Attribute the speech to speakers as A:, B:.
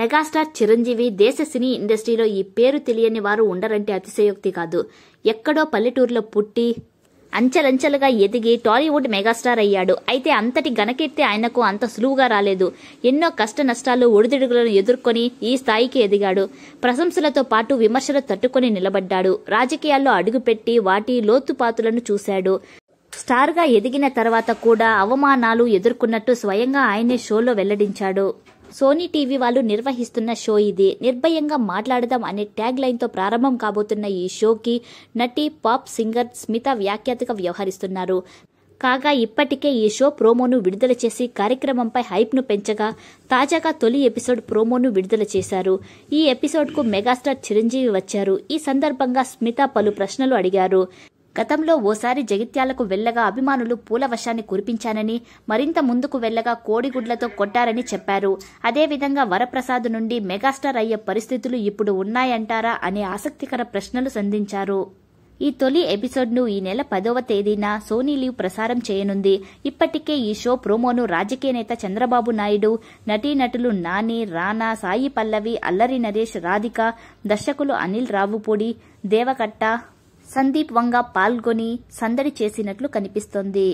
A: megastar Chiranjeevi దేశ సినీ ఇండస్ట్రీలో ఈ పేరు తెలియని వారు ఉండరంటే అతిశయోక్తి కాదు ఎక్కడో పల్లెటూరులో పుట్టి అంచెలంచెలుగా ఎదిగి టాలీవుడ్ మెగాస్టార్ అయ్యాడు అయితే అంతటి ఘనకీర్తి ఆయనకు అంత సులువుగా రాలేదు ఎన్నో కష్ట నష్టాలు ఒడిదుడుగులను ఎదుర్కొని ఈ స్థాయికి ఎదిగాడు ప్రశంసలతో పాటు విమర్శలు తట్టుకొని నిలబడ్డాడు రాజకీయాల్లో అడుగుపెట్టి వాటి లోతుపాతులను చూశాడు స్టార్గా ఎదిగిన తర్వాత కూడా అవమానాలు ఎదుర్కొన్నట్టు స్వయంగా ఆయనే షోలో వెల్లడించాడు సోనీ టీవీ వాళ్ళు నిర్వహిస్తున్న షో ఇది నిర్భయంగా మాట్లాడదాం అనే ట్యాగ్ లైన్తో ప్రారంభం కాబోతున్న ఈ షోకి నటి పాప్ సింగర్ స్మిత వ్యాఖ్యాతగా వ్యవహరిస్తున్నారు కాగా ఇప్పటికే ఈ షో ప్రోమోను విడుదల చేసి కార్యక్రమంపై హైప్ను పెంచగా తాజాగా తొలి ఎపిసోడ్ ప్రోమోను విడుదల చేశారు ఈ ఎపిసోడ్కు మెగాస్టార్ చిరంజీవి వచ్చారు ఈ సందర్భంగా స్మిత పలు ప్రశ్నలు అడిగారు గతంలో ఓసారి జగిత్యాలకు వెళ్లగా అభిమానులు పూల వశాన్ని కురిపించానని మరింత ముందుకు వెళ్లగా కోడిగుడ్లతో కొట్టారని చెప్పారు అదేవిధంగా వరప్రసాద్ నుండి మెగాస్టార్ అయ్యే పరిస్థితులు ఇప్పుడు ఉన్నాయంటారా అనే ఆసక్తికర ప్రశ్నలు సంధించారు ఈ తొలి ఎపిసోడ్ను ఈ నెల పదవ తేదీన సోనీ లీవ్ ప్రసారం చేయనుంది ఇప్పటికే ఈ షో ప్రోమోను రాజకీయ నేత చంద్రబాబు నాయుడు నటీనటులు నాని రానా సాయి పల్లవి అల్లరి నరేష్ రాధిక దర్శకులు అనిల్ రావుపూడి దేవకట్ట సందీప్ వంగ పాల్గొని సందడి చేసినట్లు కనిపిస్తోంది